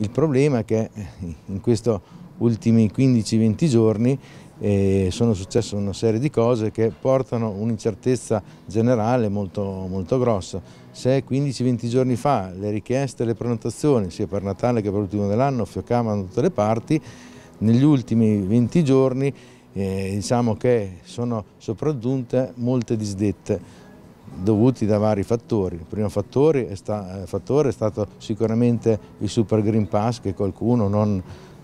Il problema è che eh, in questi ultimi 15-20 giorni eh, sono successe una serie di cose che portano un'incertezza generale molto, molto grossa. Se 15-20 giorni fa le richieste e le prenotazioni, sia per Natale che per l'ultimo dell'anno, fioccavano da tutte le parti, negli ultimi 20 giorni eh, diciamo che sono sopraggiunte molte disdette dovuti da vari fattori. Il primo fattore è, sta, eh, fattore è stato sicuramente il Super Green Pass che qualcuno non,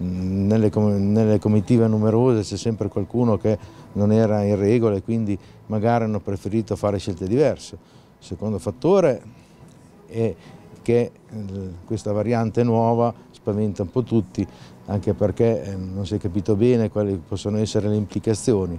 mm, nelle, nelle, comitive numerose c'è sempre qualcuno che non era in regola e quindi magari hanno preferito fare scelte diverse. Il secondo fattore è che eh, questa variante nuova spaventa un po' tutti, anche perché eh, non si è capito bene quali possono essere le implicazioni.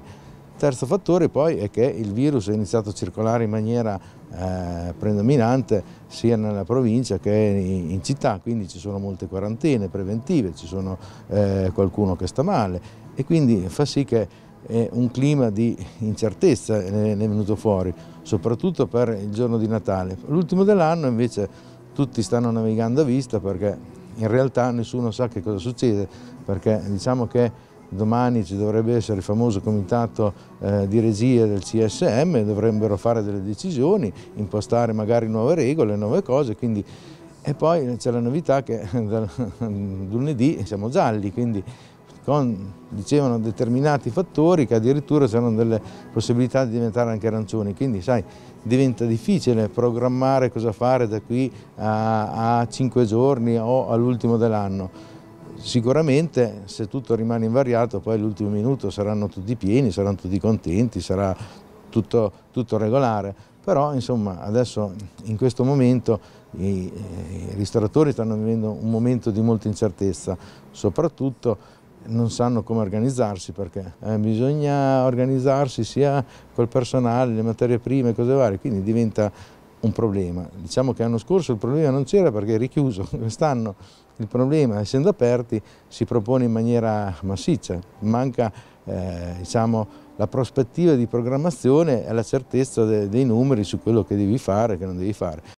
Terzo fattore poi è che il virus è iniziato a circolare in maniera eh, predominante sia nella provincia che in, in, città, quindi ci sono molte quarantene preventive, ci sono eh, qualcuno che sta male e quindi fa sì che eh, un clima di incertezza eh, ne è venuto fuori, soprattutto per il giorno di Natale. L'ultimo dell'anno invece tutti stanno navigando a vista perché in realtà nessuno sa che cosa succede, perché diciamo che domani ci dovrebbe essere il famoso comitato eh, di regia del CSM, dovrebbero fare delle decisioni, impostare magari nuove regole, nuove cose, quindi... e poi c'è la novità che dal lunedì siamo gialli, quindi con dicevano, determinati fattori che addirittura c'erano delle possibilità di diventare anche arancioni, quindi sai diventa difficile programmare cosa fare da qui a, a 5 giorni o all'ultimo dell'anno sicuramente se tutto rimane invariato poi all'ultimo minuto saranno tutti pieni, saranno tutti contenti, sarà tutto, tutto regolare, però insomma adesso in questo momento i, i, ristoratori stanno vivendo un momento di molta incertezza, soprattutto non sanno come organizzarsi perché eh, bisogna organizzarsi sia col personale, le materie prime e cose varie, quindi diventa un problema. Diciamo che l'anno scorso il problema non c'era perché è richiuso, quest'anno il problema, essendo aperti, si propone in maniera massiccia. Manca eh, diciamo, la prospettiva di programmazione e la certezza de dei numeri su quello che devi fare e che non devi fare.